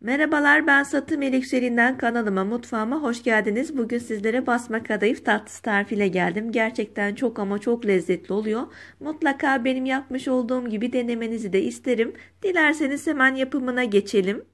Merhabalar ben Satı Melik Şerin'den kanalıma mutfağıma hoş geldiniz. Bugün sizlere basma kadayıf tatlısı tarifiyle geldim. Gerçekten çok ama çok lezzetli oluyor. Mutlaka benim yapmış olduğum gibi denemenizi de isterim. Dilerseniz hemen yapımına geçelim.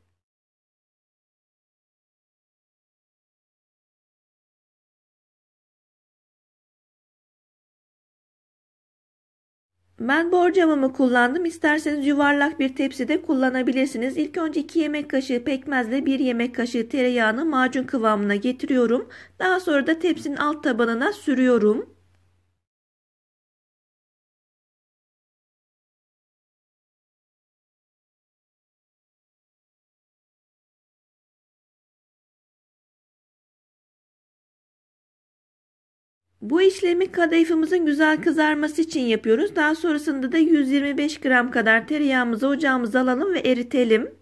Ben borcamamı kullandım. İsterseniz yuvarlak bir tepside kullanabilirsiniz. İlk önce 2 yemek kaşığı pekmezle 1 yemek kaşığı tereyağını macun kıvamına getiriyorum. Daha sonra da tepsinin alt tabanına sürüyorum. Bu işlemi kadayıfımızın güzel kızarması için yapıyoruz. Daha sonrasında da 125 gram kadar tereyağımızı ocağımıza alalım ve eritelim.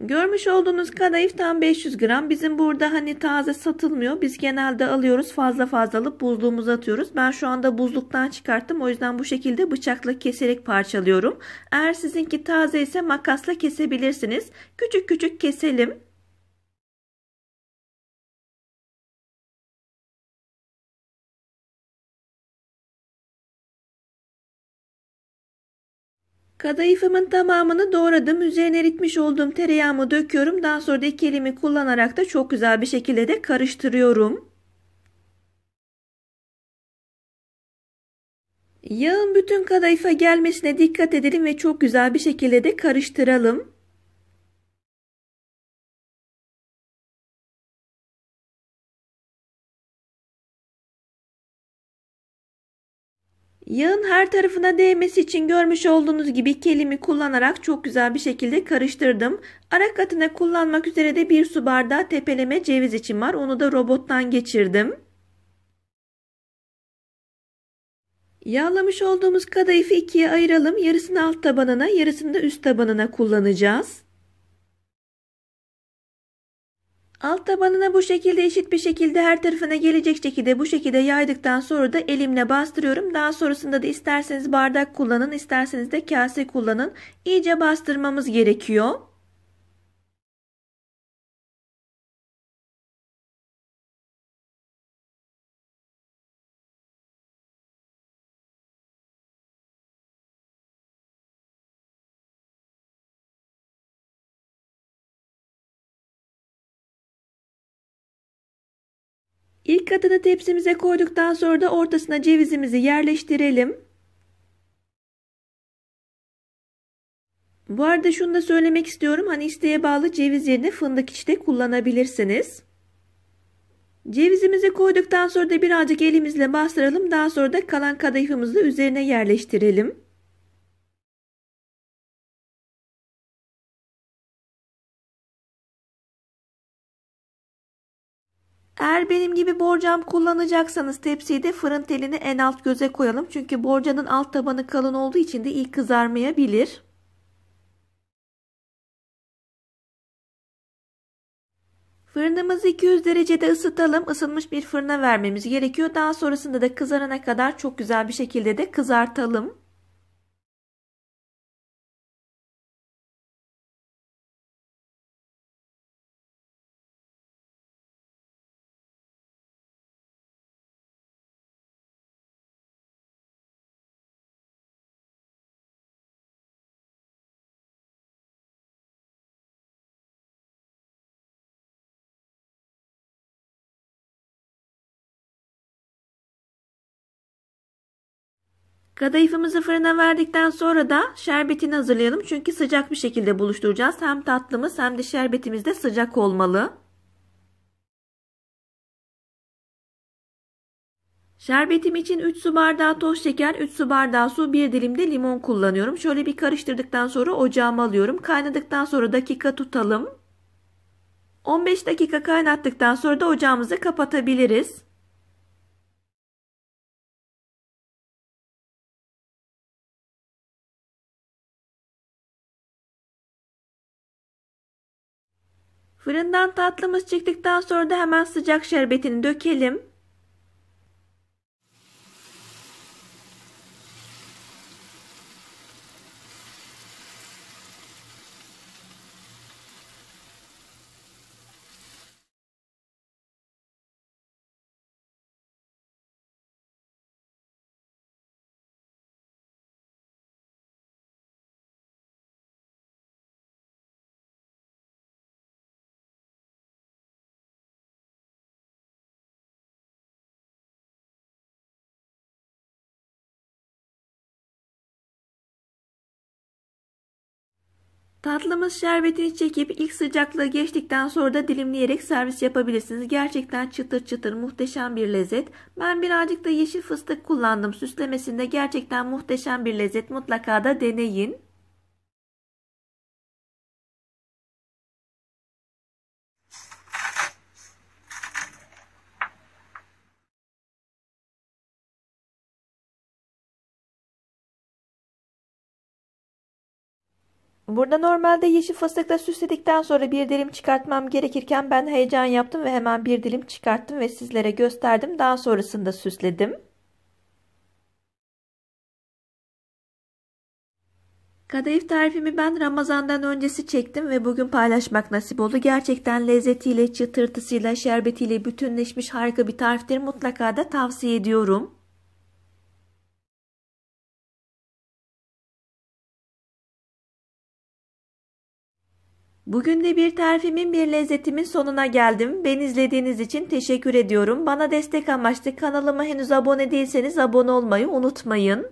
Görmüş olduğunuz kadayıf tam 500 gram. Bizim burada hani taze satılmıyor. Biz genelde alıyoruz fazla fazla alıp buzluğumuza atıyoruz. Ben şu anda buzluktan çıkarttım. O yüzden bu şekilde bıçakla keserek parçalıyorum. Eğer sizinki taze ise makasla kesebilirsiniz. Küçük küçük keselim. Kadayıfımın tamamını doğradım. Üzerine eritmiş olduğum tereyağımı döküyorum. Daha sonra da iki elimi kullanarak da çok güzel bir şekilde de karıştırıyorum. Yağın bütün kadayıfa gelmesine dikkat edelim ve çok güzel bir şekilde de karıştıralım. Yağın her tarafına değmesi için görmüş olduğunuz gibi kelimi kullanarak çok güzel bir şekilde karıştırdım. Ara katına kullanmak üzere de bir su bardağı tepeleme ceviz için var. Onu da robottan geçirdim. Yağlamış olduğumuz kadayıfı ikiye ayıralım. Yarısını alt tabanına, yarısını da üst tabanına kullanacağız. Alt tabanına bu şekilde eşit bir şekilde her tarafına gelecek şekilde bu şekilde yaydıktan sonra da elimle bastırıyorum. Daha sonrasında da isterseniz bardak kullanın isterseniz de kase kullanın. İyice bastırmamız gerekiyor. İlk katını tepsimize koyduktan sonra da ortasına cevizimizi yerleştirelim. Bu arada şunu da söylemek istiyorum. Hani isteğe bağlı ceviz yerine fındık içi de kullanabilirsiniz. Cevizimizi koyduktan sonra da birazcık elimizle bastıralım. Daha sonra da kalan kadayıfımızı üzerine yerleştirelim. Eğer benim gibi borcam kullanacaksanız tepsiyi de fırın telini en alt göze koyalım. Çünkü borcanın alt tabanı kalın olduğu için de iyi kızarmayabilir. Fırınımızı 200 derecede ısıtalım. Isınmış bir fırına vermemiz gerekiyor. Daha sonrasında da kızarana kadar çok güzel bir şekilde de kızartalım. Kadayıfımızı fırına verdikten sonra da şerbetini hazırlayalım. Çünkü sıcak bir şekilde buluşturacağız. Hem tatlımız hem de şerbetimiz de sıcak olmalı. Şerbetim için 3 su bardağı toz şeker, 3 su bardağı su, 1 dilim de limon kullanıyorum. Şöyle bir karıştırdıktan sonra ocağıma alıyorum. Kaynadıktan sonra dakika tutalım. 15 dakika kaynattıktan sonra da ocağımızı kapatabiliriz. Fırından tatlımız çıktıktan sonra da hemen sıcak şerbetini dökelim. Tatlımız şerbetini çekip ilk sıcaklığı geçtikten sonra da dilimleyerek servis yapabilirsiniz. Gerçekten çıtır çıtır muhteşem bir lezzet. Ben birazcık da yeşil fıstık kullandım. Süslemesinde gerçekten muhteşem bir lezzet. Mutlaka da deneyin. Burada normalde yeşil fıstıkla süsledikten sonra bir dilim çıkartmam gerekirken ben heyecan yaptım ve hemen bir dilim çıkarttım ve sizlere gösterdim. Daha sonrasında süsledim. Kadayıf tarifimi ben Ramazan'dan öncesi çektim ve bugün paylaşmak nasip oldu. Gerçekten lezzetiyle, çıtırtısıyla, şerbetiyle bütünleşmiş harika bir tariftir. Mutlaka da tavsiye ediyorum. Bugün de bir tarifimin bir lezzetimin sonuna geldim. Beni izlediğiniz için teşekkür ediyorum. Bana destek amaçlı kanalıma henüz abone değilseniz abone olmayı unutmayın.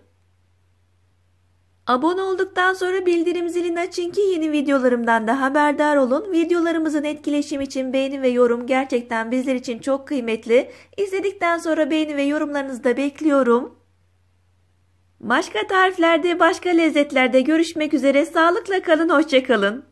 Abone olduktan sonra bildirim zilini açın ki yeni videolarımdan da haberdar olun. Videolarımızın etkileşim için beğeni ve yorum gerçekten bizler için çok kıymetli. İzledikten sonra beğeni ve yorumlarınızı da bekliyorum. Başka tariflerde, başka lezzetlerde görüşmek üzere. Sağlıkla kalın, hoşçakalın.